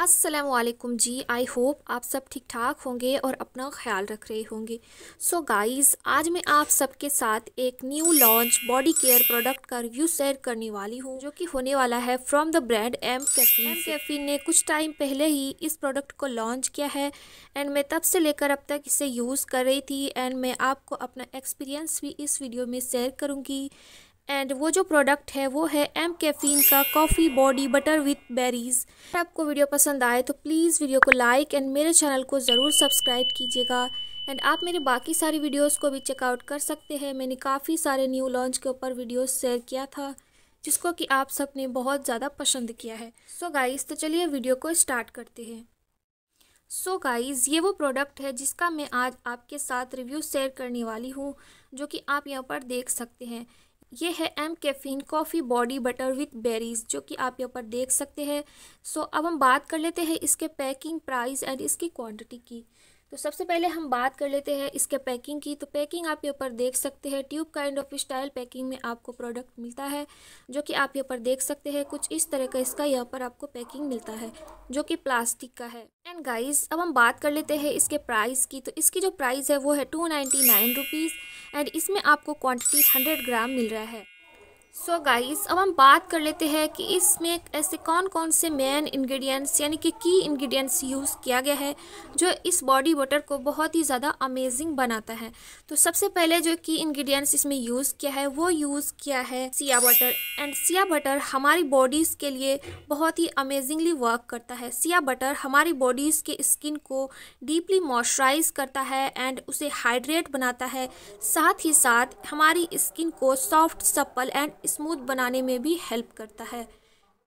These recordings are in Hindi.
असलकुम जी आई होप आप सब ठीक ठाक होंगे और अपना ख्याल रख रहे होंगे सो so गाइज़ आज मैं आप सबके साथ एक new launch body care product का रिव्यू शेयर करने वाली हूँ जो कि होने वाला है from the brand M Caffeine M Caffeine ने कुछ टाइम पहले ही इस प्रोडक्ट को लॉन्च किया है एंड मैं तब से लेकर अब तक इसे यूज़ कर रही थी एंड मैं आपको अपना एक्सपीरियंस भी इस वीडियो में शेयर करूँगी एंड वो जो प्रोडक्ट है वो है एम कैफीन का coffee body butter with berries अगर आपको वीडियो पसंद आए तो प्लीज़ वीडियो को लाइक एंड मेरे चैनल को ज़रूर सब्सक्राइब कीजिएगा एंड आप मेरे बाकी सारी वीडियोस को भी चेकआउट कर सकते हैं मैंने काफ़ी सारे न्यू लॉन्च के ऊपर वीडियोस शेयर किया था जिसको कि आप सब ने बहुत ज़्यादा पसंद किया है सो so गाइज़ तो चलिए वीडियो को स्टार्ट करते हैं सो so गाइज़ ये वो प्रोडक्ट है जिसका मैं आज आपके साथ रिव्यू शेयर करने वाली हूँ जो कि आप यहाँ पर देख सकते हैं ये है M Caffeine coffee body butter with berries जो कि आप यहाँ पर देख सकते हैं सो so, अब हम बात कर लेते हैं इसके पैकिंग प्राइस एंड इसकी क्वांटिटी की तो सबसे पहले हम बात कर लेते हैं इसके पैकिंग की तो पैकिंग आप यहाँ पर देख सकते हैं tube kind of style packing में आपको प्रोडक्ट मिलता है जो कि आप यहाँ पर देख सकते हैं कुछ इस तरह का इसका यहाँ पर आपको पैकिंग मिलता है जो कि प्लास्टिक का है एंड गाइस अब हम बात कर लेते हैं इसके प्राइस की तो इसकी जो प्राइस है वो है two ninety nine rupees and इसमें आपको क्वान्टिटी हंड्रेड ग्राम मिल रहा है सो so गाइस अब हम बात कर लेते हैं कि इसमें ऐसे कौन कौन से मेन इंग्रेडिएंट्स यानी कि की इंग्रेडिएंट्स यूज़ किया गया है जो इस बॉडी बटर को बहुत ही ज़्यादा अमेजिंग बनाता है तो सबसे पहले जो की इंग्रेडिएंट्स इसमें यूज़ किया है वो यूज़ किया है shea butter and shea butter हमारी बॉडीज़ के लिए बहुत ही अमेजिंगली वर्क करता है सिया बटर हमारी बॉडीज़ के स्किन को डीपली मॉइस्चराइज करता है एंड उसे हाइड्रेट बनाता है साथ ही साथ हमारी स्किन को सॉफ्ट सप्पल एंड स्मूथ बनाने में भी हेल्प करता है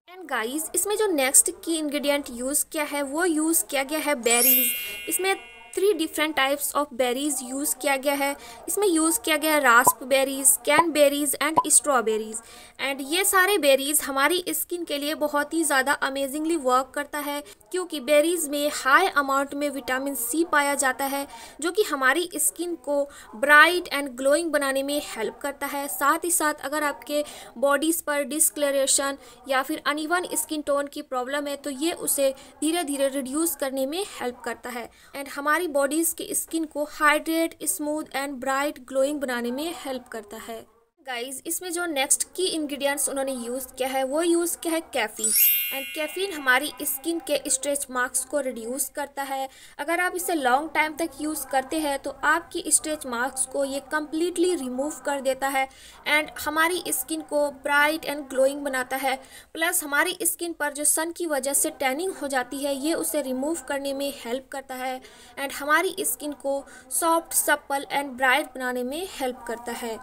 एंड गाइस इसमें जो नेक्स्ट की इंग्रेडिएंट यूज़ किया है वो यूज़ किया गया है बेरीज इसमें three different types of berries use किया गया है इसमें यूज़ किया गया है raspberries cranberries and strawberries and ये सारे बेरीज हमारी स्किन के लिए बहुत ही ज़्यादा अमेजिंगली वर्क करता है क्योंकि बेरीज में हाई अमाउंट में विटामिन सी पाया जाता है जो कि हमारी स्किन को ब्राइट एंड ग्लोइंग बनाने में हेल्प करता है साथ ही साथ अगर आपके बॉडीज़ पर डिस्क्लेरेशन या फिर अनिवन स्किन टोन की प्रॉब्लम है तो ये उसे धीरे धीरे रिड्यूस करने में हेल्प करता है एंड हमारी हमारी बॉडीज़ की स्किन को hydrate smooth and bright glowing बनाने में हेल्प करता है गाइस इसमें जो नेक्स्ट की इंग्रेडिएंट्स उन्होंने यूज़ किया है वो यूज़ किया है कैफ़ीन एंड कैफ़ीन हमारी स्किन के स्ट्रेच मार्क्स को रिड्यूस करता है अगर आप इसे लॉन्ग टाइम तक यूज़ करते हैं तो आपकी स्ट्रेच मार्क्स को ये कम्प्लीटली रिमूव कर देता है एंड हमारी स्किन को ब्राइट एंड ग्लोइंग बनाता है प्लस हमारी स्किन पर जो सन की वजह से टैनिंग हो जाती है ये उसे रिमूव करने में हेल्प करता है एंड हमारी स्किन को सॉफ्ट सप्पल एंड ब्राइट बनाने में हेल्प करता है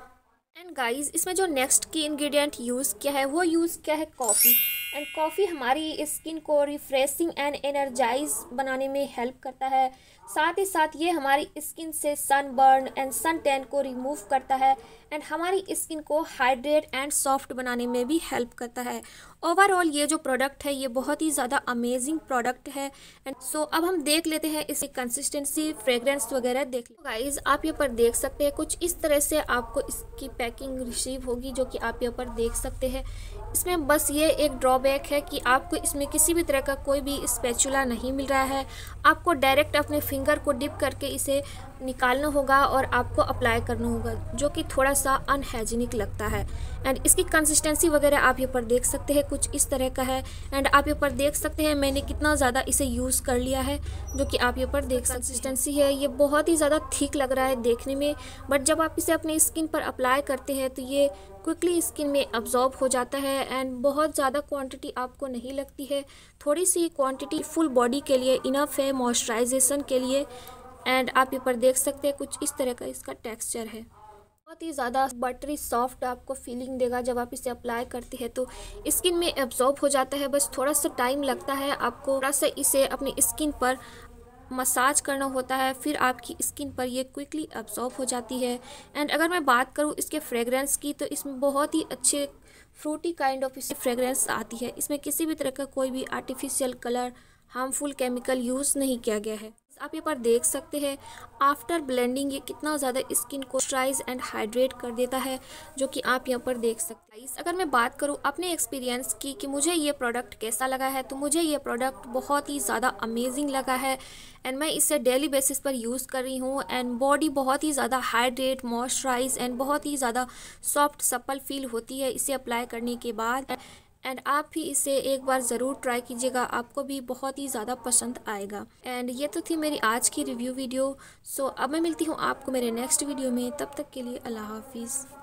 एंड गाइस इसमें जो नेक्स्ट की इंग्रेडिएंट यूज़ किया है वो यूज़ किया है कॉफ़ी एंड कॉफ़ी हमारी स्किन को रिफ्रेशिंग एंड एनर्जाइज बनाने में हेल्प करता है साथ ही साथ ये हमारी स्किन से सनबर्न एंड सन टैन को रिमूव करता है एंड हमारी स्किन को हाइड्रेट एंड सॉफ्ट बनाने में भी हेल्प करता है ओवरऑल ये जो प्रोडक्ट है ये बहुत ही ज़्यादा अमेजिंग प्रोडक्ट है एंड सो so, अब हम देख लेते हैं इसकी कंसिस्टेंसी फ्रेगरेंस वगैरह देख लो गाइज आप यहाँ पर देख सकते हैं कुछ इस तरह से आपको इसकी पैकिंग रिसीव होगी जो कि आप यहाँ पर देख सकते हैं इसमें बस ये एक ड्रॉप ड्रॉबैक है कि आपको इसमें किसी भी तरह का कोई भी स्पैचुला नहीं मिल रहा है आपको डायरेक्ट अपने फिंगर को डिप करके इसे निकालना होगा और आपको अप्लाई करना होगा जो कि थोड़ा सा अनहाइजीनिक लगता है एंड इसकी कंसिस्टेंसी वगैरह आप यहाँ पर देख सकते हैं कुछ इस तरह का है एंड आप यहाँ पर देख सकते हैं मैंने कितना ज़्यादा इसे यूज़ कर लिया है जो कि आप यहाँ पर देख कंसिस्टेंसी है ये बहुत ही ज़्यादा ठीक लग रहा है देखने में बट जब आप इसे अपने स्किन पर अप्लाई करते हैं तो ये क्विकली स्किन में अब्जॉर्ब हो जाता है एंड बहुत ज़्यादा क्वांटिटी आपको नहीं लगती है थोड़ी सी क्वांटिटी फुल बॉडी के लिए इनफ है मॉइस्चराइजेशन के लिए एंड आप ये पर देख सकते हैं कुछ इस तरह का इसका टेक्सचर है बहुत ही ज़्यादा बटरी सॉफ्ट आपको फीलिंग देगा जब आप इसे अप्लाई करते हैं तो स्किन में एब्जॉर्ब हो जाता है बस थोड़ा सा टाइम लगता है आपको थोड़ा सा इसे अपनी स्किन पर मसाज करना होता है फिर आपकी स्किन पर ये क्विकली अब्जॉर्ब हो जाती है एंड अगर मैं बात करूँ इसके फ्रेगरेंस की तो इसमें बहुत ही अच्छे फ्रूटी काइंड ऑफ इसकी फ्रेगरेंस आती है इसमें किसी भी तरह का कोई भी artificial colour harmful chemical use नहीं किया गया है आप यहाँ पर देख सकते हैं आफ्टर ब्लेंडिंग ये कितना ज़्यादा स्किन को स्ट्राइज एंड हाइड्रेट कर देता है जो कि आप यहाँ पर देख सकते हैं अगर मैं बात करूँ अपने एक्सपीरियंस की कि मुझे ये प्रोडक्ट कैसा लगा है तो मुझे ये प्रोडक्ट बहुत ही ज़्यादा अमेजिंग लगा है एंड मैं इसे डेली बेसिस पर यूज़ कर रही हूँ एंड बॉडी बहुत ही ज़्यादा हाइड्रेट मॉइस्चराइज एंड बहुत ही ज़्यादा सॉफ्ट सप्पल फील होती है इसे अप्लाई करने के बाद एंड आप भी इसे एक बार ज़रूर ट्राई कीजिएगा आपको भी बहुत ही ज़्यादा पसंद आएगा एंड ये तो थी मेरी आज की रिव्यू वीडियो सो so, अब मैं मिलती हूँ आपको मेरे नेक्स्ट वीडियो में तब तक के लिए अल्लाह हाफिज़